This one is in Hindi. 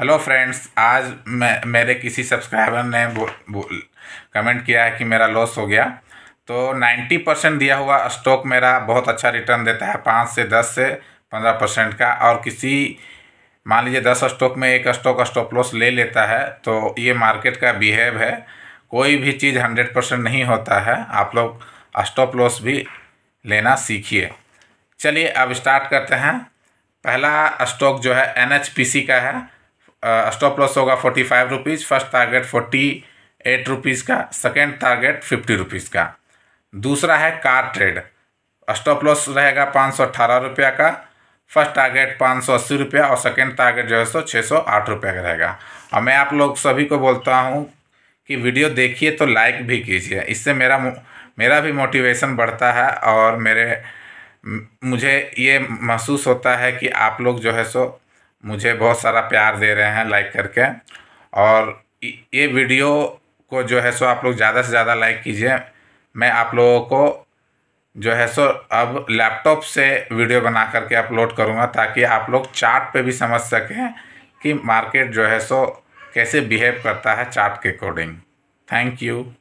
हेलो फ्रेंड्स आज मैं मेरे किसी सब्सक्राइबर ने बो, बो, कमेंट किया है कि मेरा लॉस हो गया तो 90 परसेंट दिया हुआ स्टॉक मेरा बहुत अच्छा रिटर्न देता है पाँच से दस से पंद्रह परसेंट का और किसी मान लीजिए दस स्टॉक में एक स्टॉक स्टॉप लॉस ले लेता है तो ये मार्केट का बिहेव है कोई भी चीज़ हंड्रेड परसेंट नहीं होता है आप लोग स्टॉप लॉस भी लेना सीखिए चलिए अब स्टार्ट करते हैं पहला स्टॉक जो है एन का है स्टॉप लॉस होगा forty five rupees first target forty eight rupees का सेकेंड टारगेट फिफ्टी रुपीज़ का दूसरा है कार ट्रेड स्टॉप लॉस रहेगा पाँच सौ अट्ठारह रुपया का फर्स्ट टारगेट पाँच सौ अस्सी रुपया और सेकेंड टारगेट जो है सो छः सौ आठ रुपये का रहेगा और मैं आप लोग सभी को बोलता हूँ कि वीडियो देखिए तो लाइक भी कीजिए इससे मेरा मेरा भी मोटिवेशन बढ़ता है और मेरे मुझे ये महसूस होता है कि आप लोग जो है सो मुझे बहुत सारा प्यार दे रहे हैं लाइक करके और ये वीडियो को जो है सो आप लोग ज़्यादा से ज़्यादा लाइक कीजिए मैं आप लोगों को जो है सो अब लैपटॉप से वीडियो बना करके अपलोड करूँगा ताकि आप लोग चार्ट पे भी समझ सकें कि मार्केट जो है सो कैसे बिहेव करता है चार्ट के अकॉर्डिंग थैंक यू